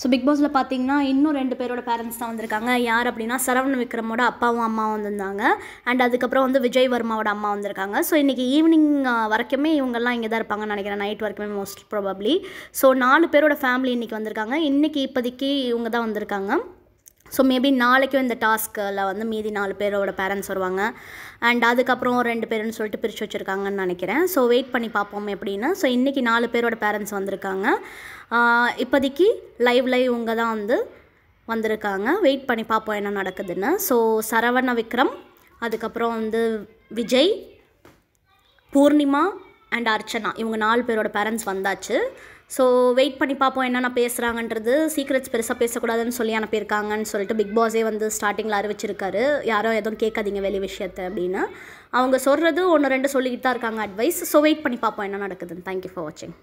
so big பாஸில் பார்த்தீங்கன்னா இன்னும் ரெண்டு பேரோட பேரண்ட்ஸ் தான் வந்திருக்காங்க யார் அப்படின்னா சரவண விக்ரமோட அப்பாவும் அம்மாவும் வந்திருந்தாங்க அண்ட் அதுக்கப்புறம் வந்து விஜய் வர்மாவோட அம்மா வந்திருக்காங்க ஸோ இன்றைக்கி ஈவினிங் வரைக்குமே இவங்கெல்லாம் இங்கே தான் இருப்பாங்கன்னு நினைக்கிறேன் நைட் வரைக்குமே மோஸ்ட் ப்ராபப்ளி ஸோ நாலு பேரோட ஃபேமிலி இன்றைக்கி வந்திருக்காங்க இன்றைக்கி இப்போதைக்கு இவங்க தான் வந்திருக்காங்க ஸோ மேபி நாளைக்கும் இந்த டாஸ்க்கில் வந்து மீதி நாலு பேரோட பேரண்ட்ஸ் வருவாங்க அண்ட் அதுக்கப்புறம் ரெண்டு பேருன்னு சொல்லிட்டு பிரித்து வச்சுருக்காங்கன்னு நினைக்கிறேன் ஸோ வெயிட் பண்ணி பார்ப்போம் எப்படின்னு ஸோ இன்றைக்கி நாலு பேரோட பேரண்ட்ஸ் வந்திருக்காங்க இப்போதைக்கு லைவ் லைவ் இவங்க தான் வந்து வந்திருக்காங்க வெயிட் பண்ணி பார்ப்போம் என்ன நடக்குதுன்னு ஸோ சரவண விக்ரம் அதுக்கப்புறம் வந்து விஜய் பூர்ணிமா அண்ட் அர்ச்சனா இவங்க நாலு பேரோட பேரண்ட்ஸ் வந்தாச்சு ஸோ வெயிட் பண்ணி பார்ப்போம் என்னென்ன பேசுகிறாங்கன்றது சீக்ரெட்ஸ் பெருசாக பேசக்கூடாதுன்னு சொல்லி அனுப்பியிருக்காங்கன்னு சொல்லிட்டு பிக் பாஸே வந்து ஸ்டார்டிங்கில் அறிவிச்சிருக்காரு யாரும் எதுவும் கேட்காதீங்க வெளி விஷயத்தை அப்படின்னு அவங்க சொல்கிறது ஒன்று ரெண்டு சொல்லிக்கிட்டு தான் இருக்காங்க அட்வைஸ் ஸோ வெயிட் பண்ணி பார்ப்போம் என்ன நடக்குதுன்னு தேங்க்யூ ஃபார் வாட்சிங்